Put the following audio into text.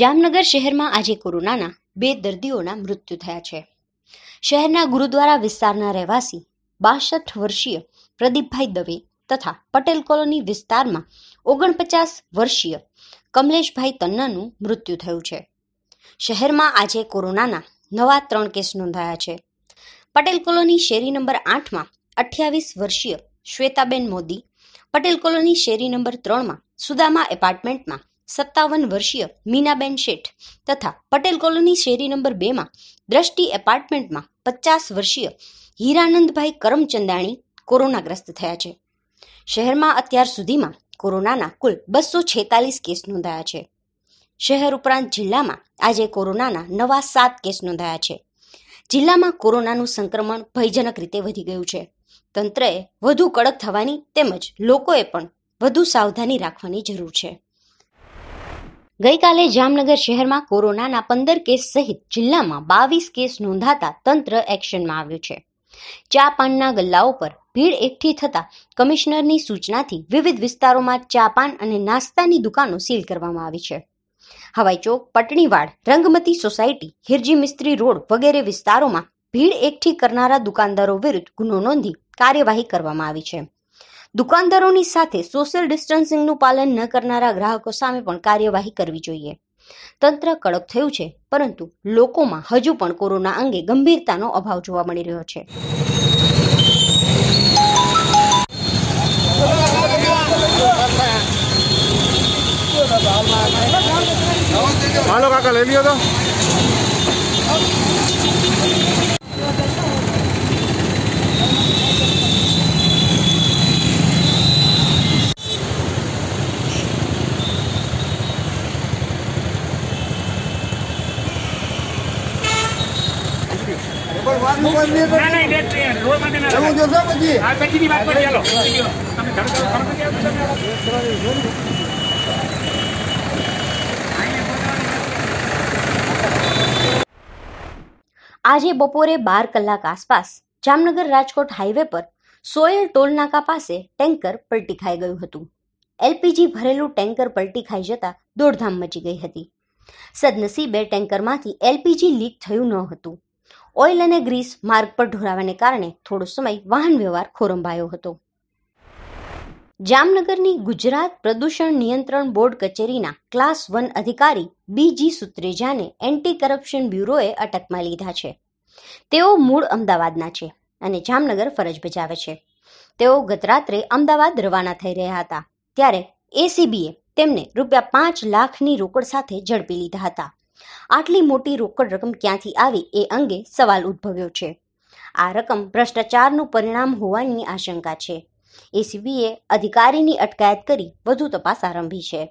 જામનગર શહેરમાં આજે કોરોનાના બે દર્દીઓના મૃત્યુ થયા છે શહેરના ગુરુદ્વારા વિસ્તારના રહેવાસી બાસઠ વર્ષીય પ્રદીપભાઈ દવે તથા પટેલ કોલોની વિસ્તારમાં ઓગણપચાસ વર્ષીય કમલેશભાઈ તન્નાનું મૃત્યુ થયું છે શહેરમાં આજે કોરોનાના નવા ત્રણ કેસ નોંધાયા છે પટેલ કોલોની શેરી નંબર આઠમાં અઠ્યાવીસ વર્ષીય શ્વેતાબેન મોદી પટેલ કોલોની શેરી નંબર ત્રણમાં સુદામા એપાર્ટમેન્ટમાં સત્તાવન વર્ષીય મીનાબેન શેઠ તથા પટેલ કોલોની શેરી નંબર બેમાં દ્રષ્ટિ એપાર્ટમેન્ટમાં પચાસ વર્ષીય હીરાનંદભાઈ કરમચંદાણી કોરોનાગ્રસ્ત થયા છે શહેરમાં અત્યાર સુધીમાં કોરોનાના કુલ બસો છેતાલીસ કેસ નોંધાયા છે શહેર ઉપરાંત જિલ્લામાં આજે કોરોનાના નવા સાત કેસ નોંધાયા છે જિલ્લામાં કોરોનાનું સંક્રમણ ભયજનક રીતે વધી ગયું છે તંત્રએ વધુ કડક થવાની તેમજ લોકોએ પણ વધુ સાવધાની રાખવાની જરૂર છે ગઈકાલે જામનગર શહેરમાં કોરોનાના પંદર કેસ સહિત જિલ્લામાં બાવીસ કેસ નોંધાતા તંત્ર એક્શનમાં આવ્યું છે ચા પાનના ગલ્લાઓ પર ભીડ એકઠી થતા કમિશનરની સૂચનાથી વિવિધ વિસ્તારોમાં ચા પાન અને નાસ્તાની દુકાનો સીલ કરવામાં આવી છે હવાઈ ચોક પટણીવાડ રંગમતી સોસાયટી હિરજી મિસ્ત્રી રોડ વગેરે વિસ્તારોમાં ભીડ એકઠી કરનારા દુકાનદારો વિરુદ્ધ ગુનો નોંધી કાર્યવાહી કરવામાં આવી છે દુકાનદારોની સાથે સોશિયલ ડિસ્ટન્સિંગનું પાલન ન કરનારા ગ્રાહકો સામે પણ કાર્યવાહી કરવી જોઈએ તંત્ર કડક થયું છે પરંતુ લોકોમાં હજુ પણ કોરોના અંગે ગંભીરતાનો અભાવ જોવા મળી રહ્યો છે હાલો કાકા આજે બપોરે બાર કલાક આસપાસ જામનગર રાજકોટ હાઈવે પર સોયલ ટોલનાકા પાસે ટેન્કર પલટી ખાઈ ગયું હતું એલપીજી ભરેલું ટેન્કર પલટી ખાઈ જતા દોડધામ મચી ગઈ હતી સદનસીબે ટેન્કરમાંથી એલપીજી લીક થયું ન હતું ઓઇલ અને ગ્રીસ માર્ગ પર ઢોળાવાને કારણે થોડો સમય વાહન વ્યવહાર ખોરંભાયો હતો જામનગરની ગુજરાત પ્રદૂષણ નિયંત્રણ બોર્ડ કચેરીના ક્લાસ વન અધિકારી બીજી સુત્રેજાને એન્ટી કરપ્શન બ્યુરોએ અટકમાં લીધા છે તેઓ મૂળ અમદાવાદના છે અને જામનગર ફરજ બજાવે છે તેઓ ગત રાત્રે અમદાવાદ રવાના થઈ રહ્યા હતા ત્યારે એસીબીએ તેમને રૂપિયા પાંચ લાખની રોકડ સાથે ઝડપી લીધા હતા આટલી મોટી રોકડ રકમ ક્યાંથી આવી એ અંગે સવાલ ઉદ્ભવ્યો છે આ રકમ ભ્રષ્ટાચારનું પરિણામ હોવાની આશંકા છે એસીબીએ અધિકારીની અટકાયત કરી વધુ તપાસ આરંભી છે